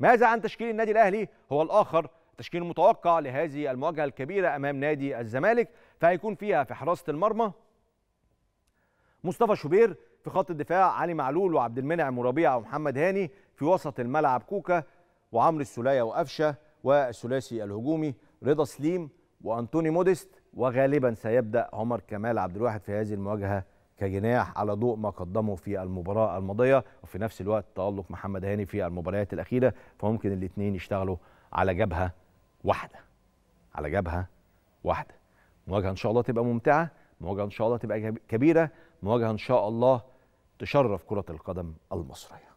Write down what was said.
ماذا عن تشكيل النادي الاهلي هو الاخر تشكيل متوقع لهذه المواجهه الكبيره امام نادي الزمالك فهيكون فيها في حراسه المرمى مصطفى شوبير في خط الدفاع علي معلول وعبد المنعم وربيع ومحمد هاني في وسط الملعب كوكا وعمرو السوليه وقفشه والثلاثي الهجومي رضا سليم وانتوني موديست وغالبا سيبدا عمر كمال عبد الواحد في هذه المواجهه كجناح على ضوء ما قدمه في المباراة الماضية وفي نفس الوقت تألق محمد هاني في المباريات الأخيرة فممكن الاثنين يشتغلوا على جبهة واحدة على جبهة واحدة مواجهة إن شاء الله تبقى ممتعة مواجهة إن شاء الله تبقى كبيرة مواجهة إن شاء الله تشرف كرة القدم المصرية